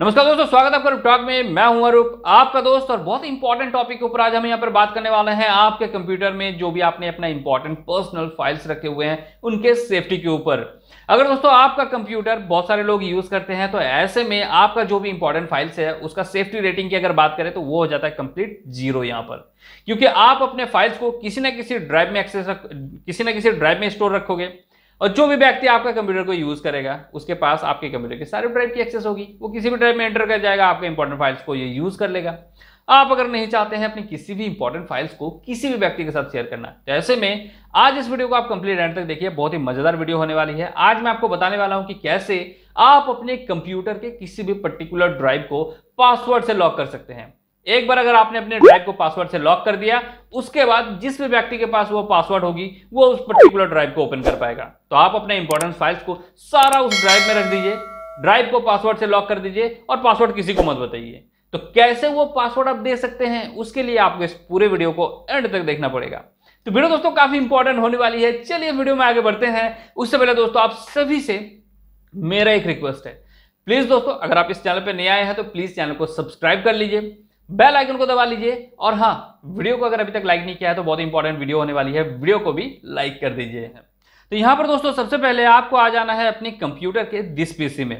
नमस्कार दोस्तों स्वागत है आपका रूपटॉक में मैं हूं अरूप आपका दोस्त और बहुत इंपॉर्टेंट टॉपिक के ऊपर आज हम यहाँ पर बात करने वाले हैं आपके कंप्यूटर में जो भी आपने अपना इंपॉर्टेंट पर्सनल फाइल्स रखे हुए हैं उनके सेफ्टी के ऊपर अगर दोस्तों आपका कंप्यूटर बहुत सारे लोग यूज करते हैं तो ऐसे में आपका जो भी इंपॉर्टेंट फाइल्स है उसका सेफ्टी रेटिंग की अगर बात करें तो वो हो जाता है कंप्लीट जीरो यहां पर क्योंकि आप अपने फाइल्स को किसी ना किसी ड्राइव में एक्सेस किसी ना किसी ड्राइव में स्टोर रखोगे और जो भी व्यक्ति आपका कंप्यूटर को यूज करेगा उसके पास आपके कंप्यूटर के सारे ड्राइव की एक्सेस होगी वो किसी भी ड्राइव में एंटर कर जाएगा आपके इंपॉर्टेंट फाइल्स को ये यूज कर लेगा आप अगर नहीं चाहते हैं अपनी किसी भी इंपॉर्टेंट फाइल्स को किसी भी व्यक्ति के साथ शेयर करना तो ऐसे में आज इस वीडियो को आप कंप्लीट एंड तक देखिए बहुत ही मजेदार वीडियो होने वाली है आज मैं आपको बताने वाला हूं कि कैसे आप अपने कंप्यूटर के किसी भी पर्टिकुलर ड्राइव को पासवर्ड से लॉक कर सकते हैं एक बार अगर आपने अपने ड्राइव को पासवर्ड से लॉक कर दिया उसके बाद जिस भी व्यक्ति के पास वो पासवर्ड होगी वो उस पर्टिकुलर ड्राइव को ओपन कर पाएगा तो आप अपने इंपॉर्टेंट फाइल्स को सारा उस ड्राइव में रख दीजिए ड्राइव को पासवर्ड से लॉक कर दीजिए और पासवर्ड किसी को मत बताइए तो कैसे वो पासवर्ड आप दे सकते हैं उसके लिए आपको इस पूरे वीडियो को एंड तक देखना पड़ेगा तो वीडियो दोस्तों काफी इंपॉर्टेंट होने वाली है चलिए वीडियो में आगे बढ़ते हैं उससे पहले दोस्तों आप सभी से मेरा एक रिक्वेस्ट है प्लीज दोस्तों अगर आप इस चैनल पर नए आए हैं तो प्लीज चैनल को सब्सक्राइब कर लीजिए बेल आइकन को दबा लीजिए और हाँ वीडियो को अगर अभी तक लाइक नहीं किया है तो बहुत इंपॉर्टेंट वीडियो होने वाली है वीडियो को भी लाइक कर दीजिए तो यहां पर दोस्तों सबसे पहले आपको आ जाना है अपने कंप्यूटर के दिस पीसी में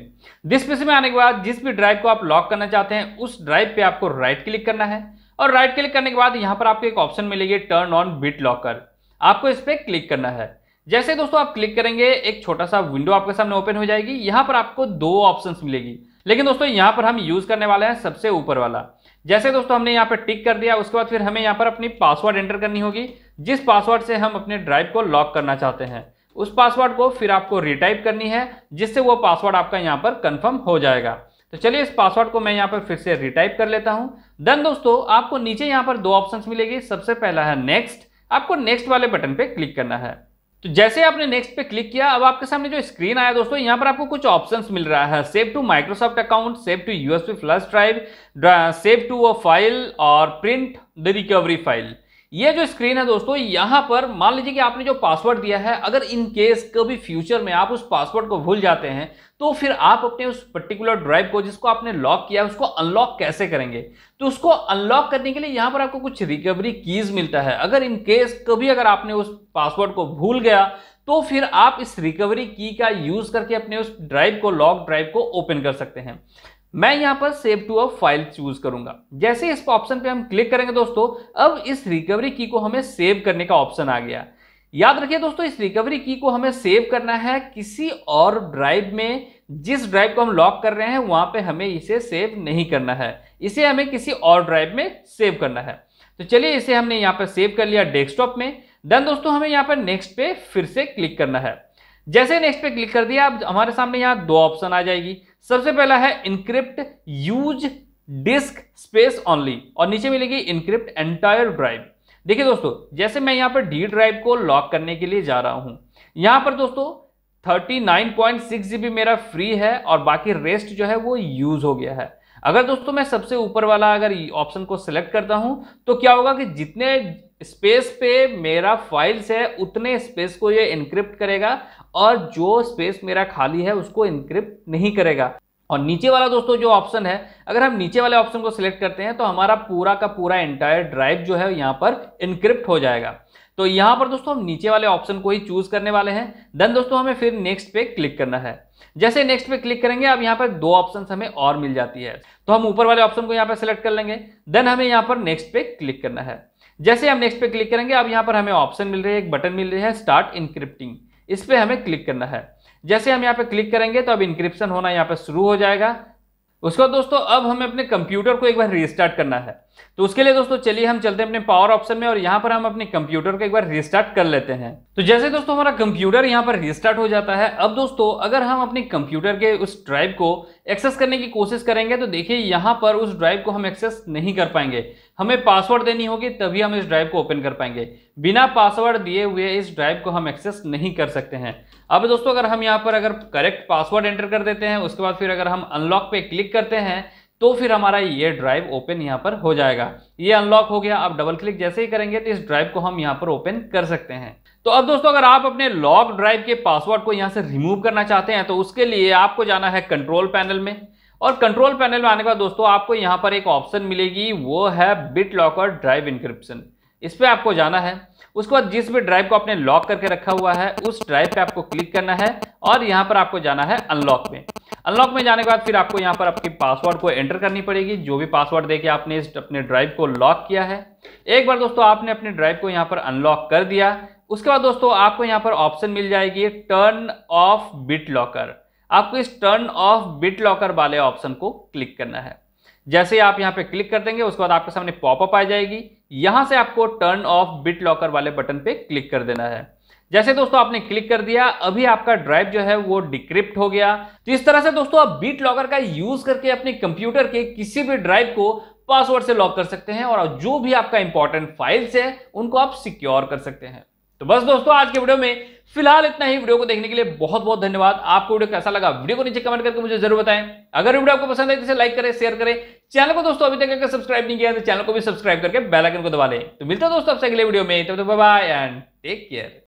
दिस पीसी में आने के बाद जिस भी ड्राइव को आप लॉक करना चाहते हैं उस ड्राइव पे आपको राइट क्लिक करना है और राइट क्लिक करने के बाद यहाँ पर आपको एक ऑप्शन मिलेगी टर्न ऑन बिट लॉकर आपको इस पर क्लिक करना है जैसे दोस्तों आप क्लिक करेंगे एक छोटा सा विंडो आपके सामने ओपन हो जाएगी यहां पर आपको दो ऑप्शन मिलेगी लेकिन दोस्तों यहां पर हम यूज करने वाले हैं सबसे ऊपर वाला जैसे दोस्तों हमने यहाँ पर टिक कर दिया उसके बाद फिर हमें यहाँ पर अपनी पासवर्ड एंटर करनी होगी जिस पासवर्ड से हम अपने ड्राइव को लॉक करना चाहते हैं उस पासवर्ड को फिर आपको रिटाइप करनी है जिससे वो पासवर्ड आपका यहाँ पर कन्फर्म हो जाएगा तो चलिए इस पासवर्ड को मैं यहाँ पर फिर से रिटाइप कर लेता हूँ देन दोस्तों आपको नीचे यहाँ पर दो ऑप्शंस मिलेगी सबसे पहला है नेक्स्ट आपको नेक्स्ट वाले बटन पे क्लिक करना है तो जैसे आपने नेक्स्ट पे क्लिक किया अब आपके सामने जो स्क्रीन आया दोस्तों यहां पर आपको कुछ ऑप्शंस मिल रहा है save to Microsoft account save to USB flash drive save to a file और प्रिंट द रिकवरी फाइल ये जो स्क्रीन है दोस्तों यहां पर मान लीजिए कि आपने जो पासवर्ड दिया है अगर इन केस कभी फ्यूचर में आप उस पासवर्ड को भूल जाते हैं तो फिर आप अपने उस पर्टिकुलर ड्राइव को जिसको आपने लॉक किया है उसको अनलॉक कैसे करेंगे तो उसको अनलॉक करने के लिए यहां पर आपको कुछ रिकवरी कीज मिलता है अगर इन केस कभी अगर आपने उस पासवर्ड को भूल गया तो फिर आप इस रिकवरी की का यूज करके अपने उस ड्राइव को लॉक ड्राइव को ओपन कर सकते हैं मैं यहां पर save to a file choose करूंगा जैसे इस ऑप्शन पे हम क्लिक करेंगे दोस्तों अब इस रिकवरी की को हमें सेव करने का ऑप्शन आ गया याद रखिए दोस्तों इस रिकवरी की को हमें सेव करना है किसी और ड्राइव में जिस ड्राइव को हम लॉक कर रहे हैं वहां पे हमें इसे सेव नहीं करना है इसे हमें किसी और ड्राइव में सेव करना है तो चलिए इसे हमने यहाँ पर सेव कर लिया डेस्कटॉप में देन दोस्तों हमें यहाँ पर नेक्स्ट पे फिर से क्लिक करना है जैसे नेक्स्ट पे क्लिक कर दिया अब हमारे सामने यहाँ दो ऑप्शन आ जाएगी सबसे पहला है encrypt used disk space only और नीचे मिलेगी इनक्रिप्ट एंटायर ड्राइव देखिए दोस्तों जैसे मैं यहां पर डी ड्राइव को लॉक करने के लिए जा रहा हूं यहां पर दोस्तों 39.6 जीबी मेरा फ्री है और बाकी रेस्ट जो है वो यूज हो गया है अगर दोस्तों मैं सबसे ऊपर वाला अगर ऑप्शन को सिलेक्ट करता हूं तो क्या होगा कि जितने स्पेस पे मेरा फाइल्स है उतने स्पेस को ये इनक्रिप्ट करेगा और जो स्पेस मेरा खाली है उसको इनक्रिप्ट नहीं करेगा और नीचे वाला दोस्तों जो ऑप्शन है अगर हम नीचे वाले ऑप्शन को सिलेक्ट करते हैं तो हमारा पूरा का पूरा एंटायर ड्राइव जो है यहाँ पर इनक्रिप्ट हो जाएगा तो यहाँ पर दोस्तों हम नीचे वाले ऑप्शन को ही चूज करने वाले हैं देन दोस्तों हमें फिर नेक्स्ट पे क्लिक करना है जैसे नेक्स्ट पे क्लिक करेंगे अब यहाँ पर दो ऑप्शन हमें और मिल जाती है तो हम ऊपर वाले ऑप्शन को यहाँ पर सिलेक्ट कर लेंगे देन हमें यहाँ पर नेक्स्ट पे क्लिक करना है जैसे हम नेक्स्ट पे क्लिक करेंगे अब यहाँ पर हमें ऑप्शन मिल रही है एक बटन मिल रही है स्टार्ट इनक्रिप्टिंग इस पर हमें क्लिक करना है जैसे हम यहाँ पे क्लिक करेंगे तो अब इंक्रिप्शन होना यहाँ पे शुरू हो जाएगा उसके बाद दोस्तों अब हमें अपने कंप्यूटर को एक बार रिस्टार्ट करना है तो उसके लिए दोस्तों चलिए हम चलते हैं अपने पावर ऑप्शन में और यहाँ पर हम अपने कंप्यूटर को एक बार रिस्टार्ट कर लेते हैं तो जैसे दोस्तों हमारा कंप्यूटर यहाँ पर रिस्टार्ट हो जाता है अब दोस्तों अगर हम अपने कंप्यूटर के उस ड्राइव को एक्सेस करने की कोशिश करेंगे तो देखिए यहाँ पर उस ड्राइव को हम एक्सेस नहीं कर पाएंगे हमें पासवर्ड देनी होगी तभी हम इस ड्राइव को ओपन कर पाएंगे बिना पासवर्ड दिए हुए इस ड्राइव को हम एक्सेस नहीं कर सकते हैं अब दोस्तों अगर हम यहाँ पर अगर करेक्ट पासवर्ड एंटर कर देते हैं उसके बाद फिर अगर हम अनलॉक पे क्लिक करते हैं तो फिर हमारा ये ड्राइव ओपन यहाँ पर हो जाएगा ये अनलॉक हो गया आप डबल क्लिक जैसे ही करेंगे तो इस ड्राइव को हम यहाँ पर ओपन कर सकते हैं तो अब दोस्तों अगर आप अपने लॉक ड्राइव के पासवर्ड को यहां से रिमूव करना चाहते हैं तो उसके लिए आपको जाना है कंट्रोल पैनल में और कंट्रोल पैनल में आने के बाद दोस्तों आपको यहां पर एक ऑप्शन मिलेगी वो है बिट लॉकर ड्राइव इंक्रिप्शन इस पर आपको जाना है उसके बाद जिस भी ड्राइव को आपने लॉक करके रखा हुआ है उस ड्राइव पे आपको क्लिक करना है और यहाँ पर आपको जाना है अनलॉक में अनलॉक में जाने के बाद फिर आपको यहाँ पर आपके पासवर्ड को एंटर करनी पड़ेगी जो भी पासवर्ड देके आपने इस अपने ड्राइव को लॉक किया है एक बार दोस्तों आपने अपने ड्राइव को यहाँ पर अनलॉक कर दिया उसके बाद दोस्तों आपको यहाँ पर ऑप्शन मिल जाएगी टर्न ऑफ बिट लॉकर आपको इस टर्न ऑफ बिट लॉकर वाले ऑप्शन को क्लिक करना है जैसे आप यहाँ पे क्लिक कर देंगे उसके बाद आपके सामने पॉपअप आ जाएगी यहाँ से आपको टर्न ऑफ बिट लॉकर वाले बटन पे क्लिक कर देना है जैसे दोस्तों आपने क्लिक कर दिया अभी आपका ड्राइव जो है वो डिक्रिप्ट हो गया तो इस तरह से दोस्तों आप बीट लॉकर का यूज करके अपने कंप्यूटर के किसी भी ड्राइव को पासवर्ड से लॉक कर सकते हैं और जो भी आपका इंपॉर्टेंट फाइल्स है उनको आप सिक्योर कर सकते हैं तो बस दोस्तों आज के वीडियो में फिलहाल इतना ही वीडियो को देखने के लिए बहुत बहुत धन्यवाद आपको वीडियो कैसा लगा वीडियो को नीचे कमेंट करके मुझे जरूर बताएं अगर वीडियो आपको पसंद है तो इसे लाइक करें शेयर करें चैनल को दोस्तों अभी तक अगर सब्सक्राइब नहीं किया तो चैनल को भी सब्सक्राइब करके बेल आइकन को दबा लें तो मिलता है दोस्तों आपसे अगले वीडियो में तब तक बाय एंड टेक केयर